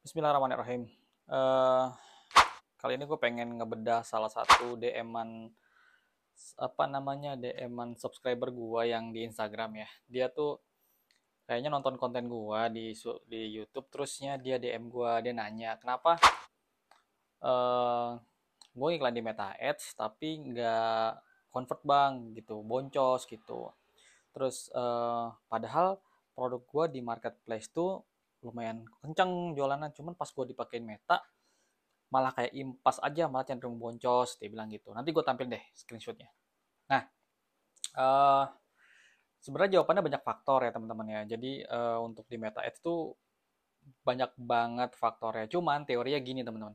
Bismillahirrahmanirrahim. Uh, kali ini gue pengen ngebedah salah satu DM-an apa namanya DM-an subscriber gue yang di Instagram ya. Dia tuh kayaknya nonton konten gue di di YouTube terusnya dia DM gue dia nanya kenapa uh, eh, gue iklan di Meta Ads tapi nggak convert bang gitu boncos gitu terus uh, padahal produk gue di marketplace tuh lumayan kenceng jualannya cuman pas gue dipakein meta malah kayak impas aja malah cenderung boncos dia bilang gitu nanti gue tampil deh screenshotnya nah uh, sebenarnya jawabannya banyak faktor ya teman-teman ya jadi uh, untuk di meta ads itu banyak banget faktornya cuman teorinya gini teman-teman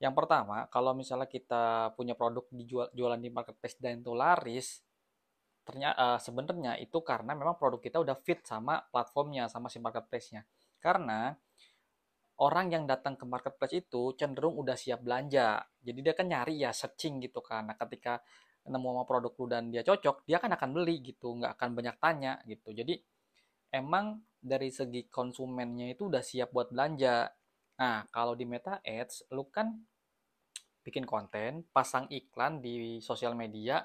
yang pertama kalau misalnya kita punya produk dijual jualan di marketplace dan itu laris ternyata uh, eh, sebenarnya itu karena memang produk kita udah fit sama platformnya sama si marketplace-nya karena orang yang datang ke marketplace itu cenderung udah siap belanja. Jadi dia kan nyari ya searching gitu kan. Nah, ketika nemu sama produk lu dan dia cocok, dia kan akan beli gitu, nggak akan banyak tanya gitu. Jadi emang dari segi konsumennya itu udah siap buat belanja. Nah, kalau di Meta Ads, lu kan bikin konten, pasang iklan di sosial media,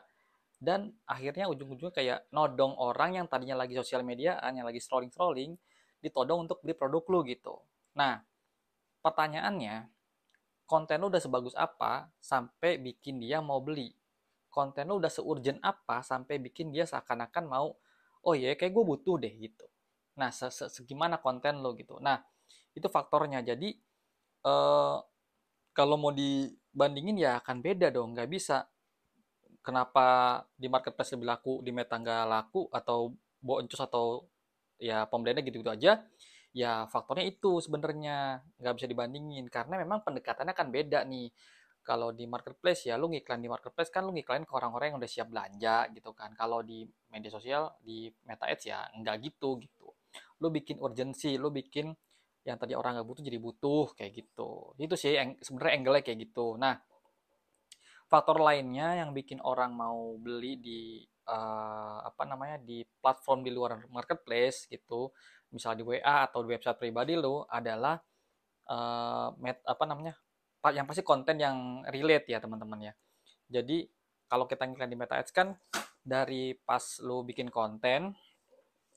dan akhirnya ujung-ujungnya kayak nodong orang yang tadinya lagi sosial media yang lagi scrolling-scrolling, ditodong untuk beli produk lu gitu. Nah, pertanyaannya, konten lu udah sebagus apa sampai bikin dia mau beli? Konten lu udah seurgent apa sampai bikin dia seakan-akan mau, oh iya kayak gue butuh deh gitu. Nah, se segimana konten lo gitu. Nah, itu faktornya. Jadi, eh, kalau mau dibandingin ya akan beda dong. Nggak bisa kenapa di marketplace lebih laku, di meta nggak laku, atau boncos atau ya pembeliannya gitu-gitu aja ya faktornya itu sebenarnya nggak bisa dibandingin karena memang pendekatannya kan beda nih kalau di marketplace ya lu ngiklan di marketplace kan lu ngiklan ke orang-orang yang udah siap belanja gitu kan kalau di media sosial di meta ads ya nggak gitu gitu lu bikin urgensi lu bikin yang tadi orang nggak butuh jadi butuh kayak gitu itu sih yang sebenarnya angle kayak gitu nah faktor lainnya yang bikin orang mau beli di uh, apa namanya di platform di luar marketplace gitu misal di WA atau di website pribadi lo adalah uh, met, apa namanya yang pasti konten yang relate ya teman-teman ya jadi kalau kita ngiklan di Meta Ads kan dari pas lo bikin konten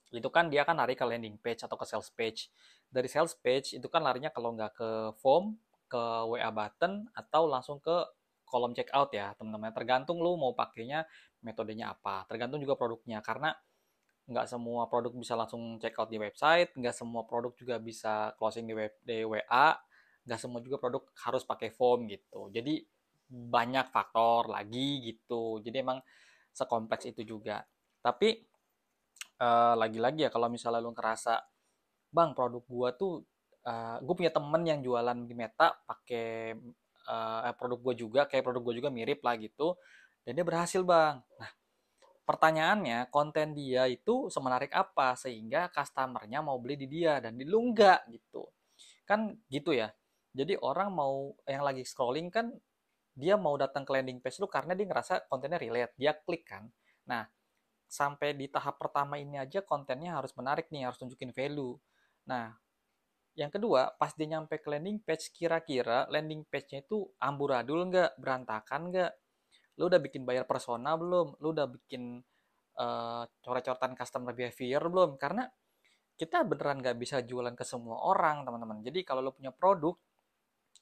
itu kan dia akan lari ke landing page atau ke sales page dari sales page itu kan larinya kalau nggak ke form ke WA button atau langsung ke kolom checkout ya teman-teman tergantung lo mau pakainya metodenya apa. Tergantung juga produknya karena nggak semua produk bisa langsung check out di website, nggak semua produk juga bisa closing di, web, di WA, nggak semua juga produk harus pakai form gitu. Jadi banyak faktor lagi gitu. Jadi emang sekompleks itu juga. Tapi uh, lagi-lagi ya kalau misalnya lu ngerasa bang produk gua tuh uh, eh, gue punya temen yang jualan di Meta pakai uh, produk gua juga kayak produk gua juga mirip lah gitu dan dia berhasil bang nah pertanyaannya konten dia itu semenarik apa sehingga customernya mau beli di dia dan di lu enggak gitu kan gitu ya jadi orang mau yang lagi scrolling kan dia mau datang ke landing page lu karena dia ngerasa kontennya relate dia klik kan nah sampai di tahap pertama ini aja kontennya harus menarik nih harus tunjukin value nah yang kedua, pas dia nyampe ke landing page, kira-kira landing page-nya itu amburadul nggak, berantakan nggak, lu udah bikin bayar persona belum lu udah bikin uh, coret-coretan customer behavior belum karena kita beneran nggak bisa jualan ke semua orang teman-teman jadi kalau lu punya produk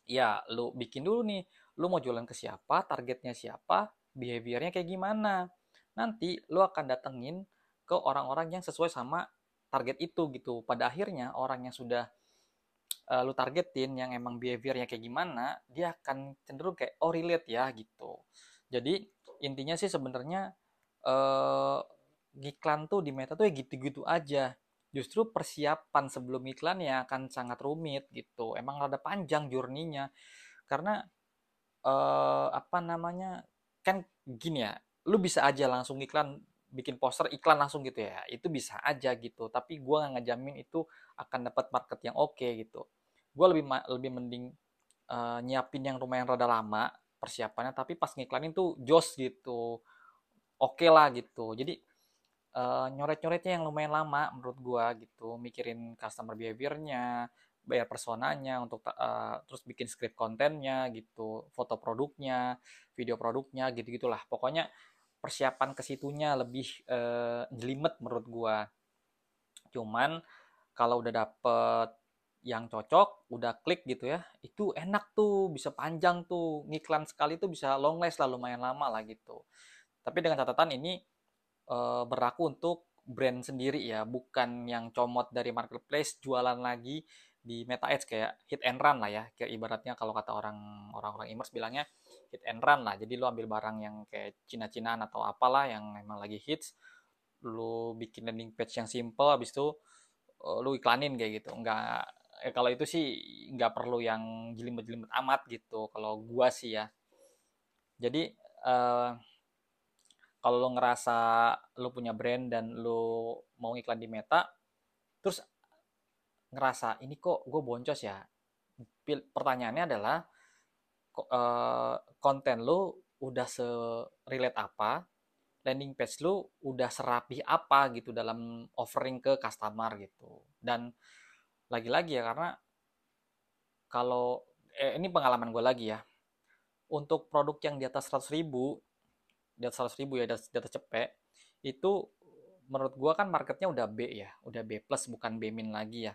ya lu bikin dulu nih lu mau jualan ke siapa targetnya siapa behaviornya kayak gimana nanti lu akan datengin ke orang-orang yang sesuai sama target itu gitu pada akhirnya orang yang sudah uh, lu targetin yang emang behaviornya kayak gimana, dia akan cenderung kayak oh relate ya gitu. Jadi intinya sih sebenarnya eh, iklan tuh di Meta tuh ya gitu-gitu aja. Justru persiapan sebelum iklan ya akan sangat rumit gitu. Emang rada panjang jurninya karena eh, apa namanya kan gini ya, lu bisa aja langsung iklan bikin poster iklan langsung gitu ya itu bisa aja gitu tapi gue nggak ngejamin itu akan dapat market yang oke okay, gitu gue lebih lebih mending uh, nyiapin yang rumah yang rada lama persiapannya tapi pas ngiklanin tuh jos gitu oke okay lah gitu jadi uh, nyoret-nyoretnya yang lumayan lama menurut gua gitu mikirin customer behaviornya bayar personanya untuk uh, terus bikin script kontennya gitu foto produknya video produknya gitu gitulah pokoknya persiapan ke situnya lebih uh, jelimet menurut gua cuman kalau udah dapet yang cocok, udah klik gitu ya, itu enak tuh, bisa panjang tuh, ngiklan sekali tuh bisa long last lah, lumayan lama lah gitu. Tapi dengan catatan ini e, berlaku untuk brand sendiri ya, bukan yang comot dari marketplace, jualan lagi di meta ads kayak hit and run lah ya, kayak ibaratnya kalau kata orang orang-orang imers bilangnya hit and run lah. Jadi lo ambil barang yang kayak cina-cinaan atau apalah yang emang lagi hits, lo bikin landing page yang simple, habis itu eh, lu iklanin kayak gitu, nggak eh, kalau itu sih nggak perlu yang jelimet-jelimet amat gitu kalau gua sih ya jadi eh, kalau lo ngerasa lo punya brand dan lo mau iklan di Meta terus ngerasa ini kok gue boncos ya pertanyaannya adalah eh, konten lo udah se-relate apa landing page lo udah serapi apa gitu dalam offering ke customer gitu. Dan lagi-lagi ya karena kalau eh, ini pengalaman gue lagi ya untuk produk yang di atas 100 ribu di atas 100 ribu ya di atas, di atas cepet itu menurut gue kan marketnya udah B ya udah B plus bukan B min lagi ya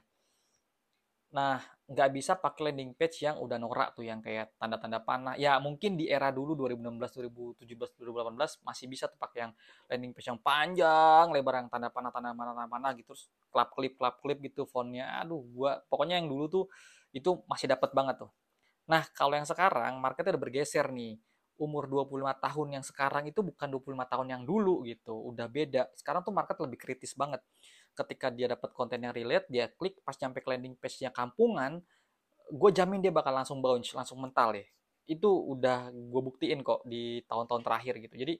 Nah, nggak bisa pakai landing page yang udah norak tuh yang kayak tanda-tanda panah. Ya mungkin di era dulu 2016, 2017, 2018 masih bisa tuh pakai yang landing page yang panjang, lebar yang tanda panah, tanda panah, tanda panah gitu, terus klap klip, klap klip gitu fontnya. Aduh, gua pokoknya yang dulu tuh itu masih dapat banget tuh. Nah, kalau yang sekarang marketnya udah bergeser nih. Umur 25 tahun yang sekarang itu bukan 25 tahun yang dulu gitu, udah beda. Sekarang tuh market lebih kritis banget ketika dia dapat konten yang relate dia klik pas nyampe ke landing page-nya kampungan gue jamin dia bakal langsung bounce langsung mental ya itu udah gue buktiin kok di tahun-tahun terakhir gitu jadi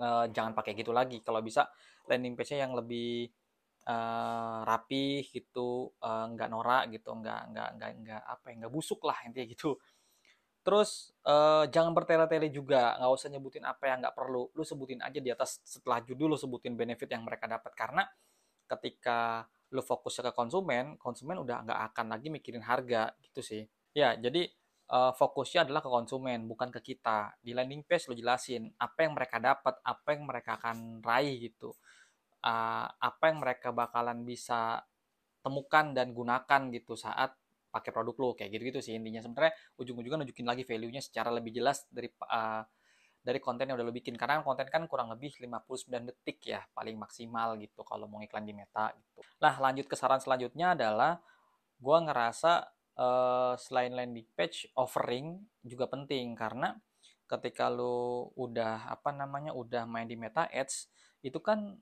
uh, jangan pakai gitu lagi kalau bisa landing page-nya yang lebih uh, eh, rapi gitu uh, nggak norak gitu nggak nggak nggak nggak apa ya nggak busuk lah intinya gitu Terus uh, jangan bertele-tele juga, nggak usah nyebutin apa yang nggak perlu. Lu sebutin aja di atas setelah judul lu sebutin benefit yang mereka dapat karena ketika lu fokusnya ke konsumen, konsumen udah nggak akan lagi mikirin harga gitu sih. Ya, jadi uh, fokusnya adalah ke konsumen, bukan ke kita. Di landing page lu jelasin apa yang mereka dapat, apa yang mereka akan raih gitu. Uh, apa yang mereka bakalan bisa temukan dan gunakan gitu saat pakai produk lo kayak gitu-gitu sih intinya sebenarnya ujung-ujungnya nunjukin lagi value-nya secara lebih jelas dari uh, dari konten yang udah lo bikin karena konten kan kurang lebih 59 detik ya paling maksimal gitu kalau mau iklan di Meta gitu. Nah, lanjut ke saran selanjutnya adalah gue ngerasa uh, selain landing page offering juga penting karena ketika lo udah apa namanya udah main di Meta Ads itu kan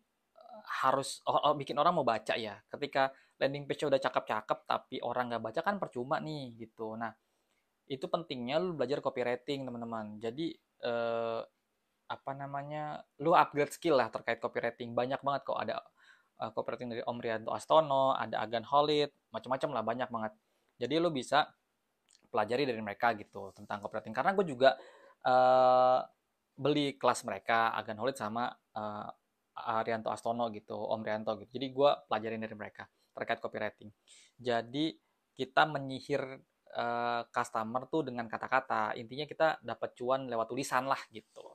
harus oh, oh, bikin orang mau baca ya. Ketika landing page udah cakep-cakep tapi orang nggak baca kan percuma nih gitu. Nah itu pentingnya lu belajar copywriting teman-teman. Jadi eh, apa namanya lu upgrade skill lah terkait copywriting. Banyak banget kok ada eh, copywriting dari Om Rianto Astono, ada Agan Holid, macam-macam lah banyak banget. Jadi lu bisa pelajari dari mereka gitu tentang copywriting. Karena gue juga eh, beli kelas mereka Agan Holid sama eh, Rianto Astono gitu, Om Rianto gitu. Jadi gue pelajarin dari mereka terkait copywriting. Jadi kita menyihir uh, customer tuh dengan kata-kata. Intinya kita dapat cuan lewat tulisan lah gitu.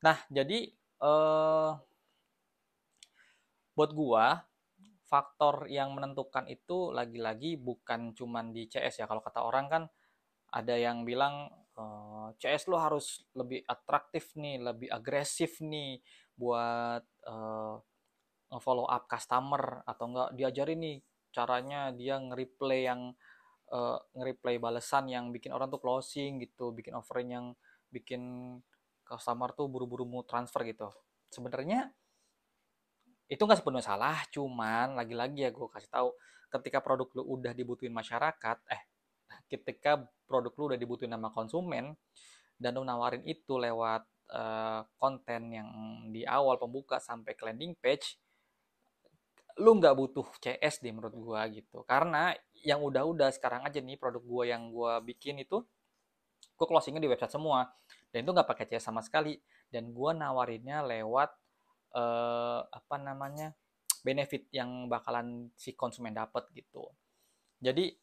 Nah jadi uh, buat gue faktor yang menentukan itu lagi-lagi bukan cuman di CS ya. Kalau kata orang kan ada yang bilang uh, eh, CS lo harus lebih atraktif nih, lebih agresif nih buat uh, eh, follow up customer atau enggak diajarin nih caranya dia nge-replay yang uh, nge-replay balesan yang bikin orang tuh closing gitu, bikin offering yang bikin customer tuh buru-buru mau transfer gitu. Sebenarnya itu nggak sepenuhnya salah, cuman lagi-lagi ya gue kasih tahu ketika produk lu udah dibutuhin masyarakat, eh ketika produk lu udah dibutuhin sama konsumen dan lu nawarin itu lewat uh, konten yang di awal pembuka sampai ke landing page lu nggak butuh CS di menurut gua gitu karena yang udah-udah sekarang aja nih produk gua yang gua bikin itu gua closingnya di website semua dan itu nggak pakai CS sama sekali dan gua nawarinnya lewat uh, apa namanya benefit yang bakalan si konsumen dapat gitu jadi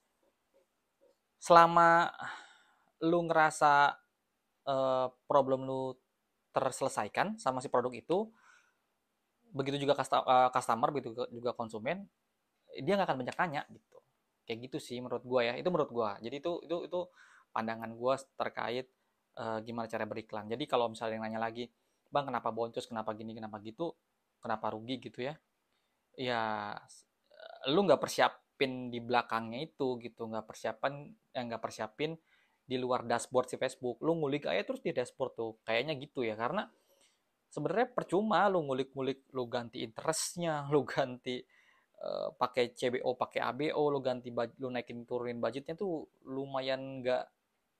selama lu ngerasa uh, problem lu terselesaikan sama si produk itu begitu juga eh, customer begitu juga konsumen dia nggak akan banyak tanya gitu kayak gitu sih menurut gua ya itu menurut gua jadi itu itu itu pandangan gua terkait uh, gimana cara beriklan jadi kalau misalnya yang nanya lagi bang kenapa boncos kenapa gini kenapa gitu kenapa rugi gitu ya ya lu nggak persiap persiapin di belakangnya itu gitu nggak persiapan yang eh, nggak persiapin di luar dashboard si Facebook lu ngulik aja terus di dashboard tuh kayaknya gitu ya karena sebenarnya percuma lu ngulik-ngulik lu ganti interestnya lu ganti uh, pakai CBO pakai ABO lu ganti lu naikin turunin budgetnya tuh lumayan nggak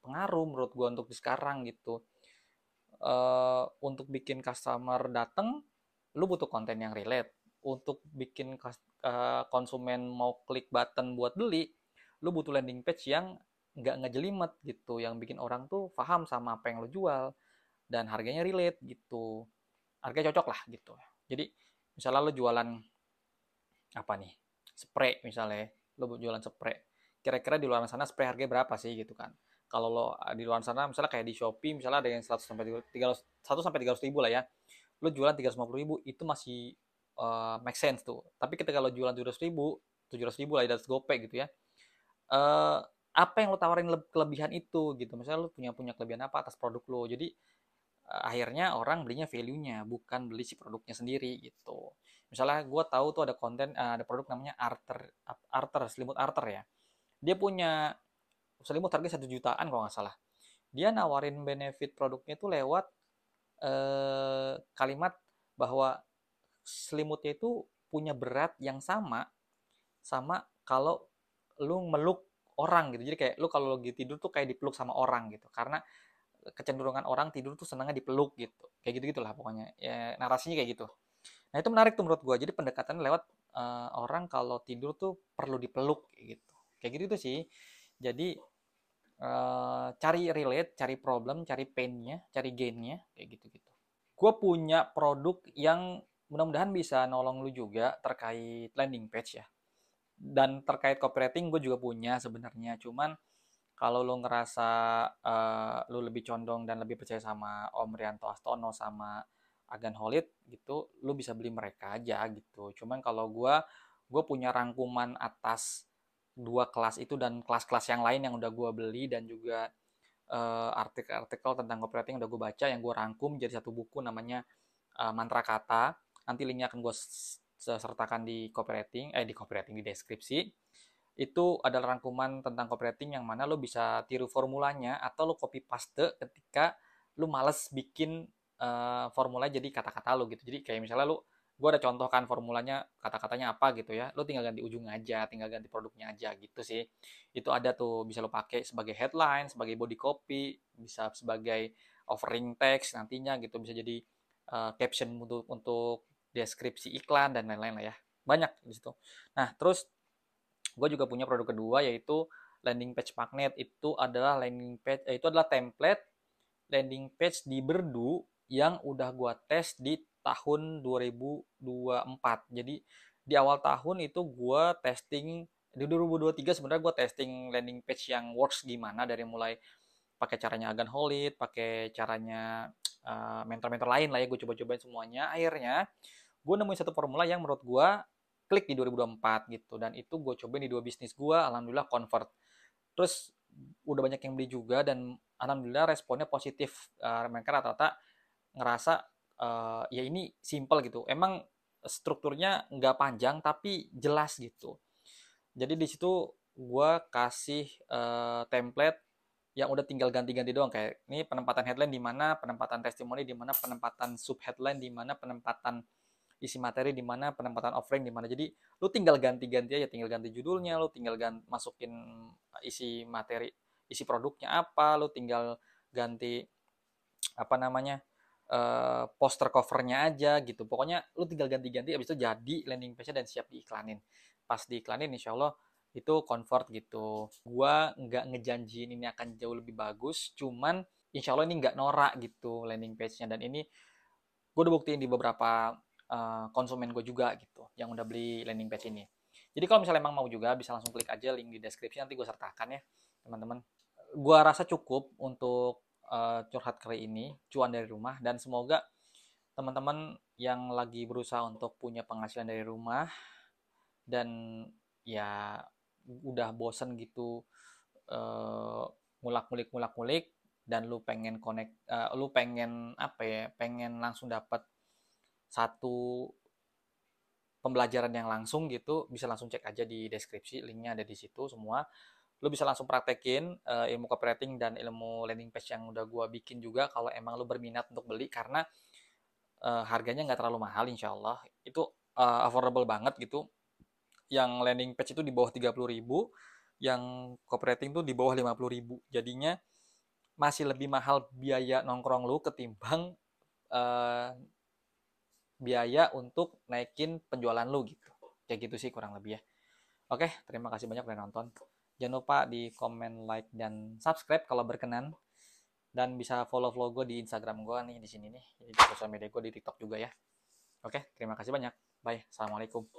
pengaruh menurut gua untuk di sekarang gitu uh, untuk bikin customer dateng lu butuh konten yang relate untuk bikin eh, konsumen mau klik button buat beli, lu butuh landing page yang nggak ngejelimet gitu, yang bikin orang tuh paham sama apa yang lo jual dan harganya relate gitu. harga cocok lah gitu. Jadi misalnya lo jualan apa nih? Spray misalnya, lu jualan spray. Kira-kira di luar sana spray harga berapa sih gitu kan? Kalau lo ah, di luar sana misalnya kayak di Shopee misalnya ada yang 100 sampai 300 1 sampai 300 ribu lah ya. Lo jualan 350 ribu itu masih uh, make sense tuh. Tapi ketika lo jualan 700 ribu, 700 ribu lah dari gopek gitu ya. Uh, apa yang lo tawarin kelebihan itu gitu misalnya lo punya punya kelebihan apa atas produk lo jadi uh, akhirnya orang belinya value-nya bukan beli si produknya sendiri gitu misalnya gue tahu tuh ada konten uh, ada produk namanya Arter Arter selimut Arter ya dia punya selimut harga satu jutaan kalau nggak salah dia nawarin benefit produknya itu lewat eh, kalimat bahwa selimutnya itu punya berat yang sama sama kalau lu meluk orang gitu. Jadi kayak lu kalau lagi tidur tuh kayak dipeluk sama orang gitu. Karena kecenderungan orang tidur tuh senangnya dipeluk gitu. Kayak gitu-gitulah pokoknya. Ya, narasinya kayak gitu. Nah, itu menarik tuh menurut gua. Jadi pendekatan lewat uh, orang kalau tidur tuh perlu dipeluk gitu. Kayak gitu gitu sih. Jadi uh, cari relate, cari problem, cari painnya, cari gainnya, kayak gitu-gitu. Gue punya produk yang mudah-mudahan bisa nolong lu juga terkait landing page ya. Dan terkait copywriting gue juga punya sebenarnya, cuman kalau lu ngerasa uh, lu lebih condong dan lebih percaya sama Om Rianto Astono sama Agan Holid gitu, lu bisa beli mereka aja gitu. Cuman kalau gue, gue punya rangkuman atas dua kelas itu dan kelas-kelas yang lain yang udah gue beli dan juga eh, artikel-artikel tentang copywriting udah gue baca yang gue rangkum jadi satu buku namanya uh, Mantra Kata nanti linknya akan gue sertakan di copywriting, eh di copywriting di deskripsi. Itu adalah rangkuman tentang copywriting yang mana lo bisa tiru formulanya atau lo copy paste ketika lo males bikin uh, formula jadi kata-kata lo gitu. Jadi kayak misalnya lo gue ada contohkan formulanya kata-katanya apa gitu ya lo tinggal ganti ujung aja tinggal ganti produknya aja gitu sih itu ada tuh bisa lo pakai sebagai headline sebagai body copy bisa sebagai offering text nantinya gitu bisa jadi uh, caption untuk untuk deskripsi iklan dan lain-lain lah ya banyak di situ nah terus gue juga punya produk kedua yaitu landing page magnet itu adalah landing page eh, itu adalah template landing page di Berdu yang udah gue tes di tahun 2024 jadi di awal tahun itu gue testing di 2023 sebenarnya gue testing landing page yang works gimana dari mulai pakai caranya Agan Holit, pakai caranya eh, mentor-mentor uh, lain lah ya gue coba-cobain semuanya akhirnya gue nemuin satu formula yang menurut gue klik di 2024 gitu dan itu gue coba di dua bisnis gue alhamdulillah convert terus udah banyak yang beli juga dan alhamdulillah responnya positif uh, mereka rata-rata ngerasa uh, ya ini simple gitu emang strukturnya nggak panjang tapi jelas gitu jadi di situ gue kasih uh, template yang udah tinggal ganti-ganti doang kayak ini penempatan headline di mana penempatan testimoni di mana penempatan sub headline di mana penempatan isi materi di mana penempatan offering di mana. Jadi lu tinggal ganti-ganti aja, tinggal ganti judulnya, lu tinggal ganti, masukin isi materi, isi produknya apa, lu tinggal ganti apa namanya? Eh, poster covernya aja gitu. Pokoknya lu tinggal ganti-ganti abis itu jadi landing page-nya dan siap diiklanin. Pas diiklanin insya Allah itu comfort gitu. Gua nggak ngejanjiin ini akan jauh lebih bagus, cuman insya Allah ini nggak norak gitu landing page-nya dan ini gue udah buktiin di beberapa Eh, konsumen gue juga gitu yang udah beli landing page ini jadi kalau misalnya emang mau juga bisa langsung klik aja link di deskripsi nanti gue sertakan ya teman-teman gue rasa cukup untuk uh, curhat kali ini cuan dari rumah dan semoga teman-teman yang lagi berusaha untuk punya penghasilan dari rumah dan ya udah bosen gitu uh, mulik mulak mulik dan lu pengen connect uh, lu pengen apa ya pengen langsung dapat satu pembelajaran yang langsung gitu bisa langsung cek aja di deskripsi linknya ada di situ semua lu bisa langsung praktekin uh, ilmu copywriting dan ilmu landing page yang udah gua bikin juga kalau emang lu berminat untuk beli karena uh, harganya nggak terlalu mahal insya Allah itu uh, affordable banget gitu yang landing page itu di bawah 30 ribu yang copywriting tuh di bawah 50 ribu jadinya masih lebih mahal biaya nongkrong lu ketimbang uh, biaya untuk naikin penjualan lu gitu. Kayak gitu sih kurang lebih ya. Oke, terima kasih banyak udah nonton. Jangan lupa di komen, like, dan subscribe kalau berkenan. Dan bisa follow vlog gue di Instagram gue nih di sini nih. Di sosial media gue di TikTok juga ya. Oke, terima kasih banyak. Bye. Assalamualaikum.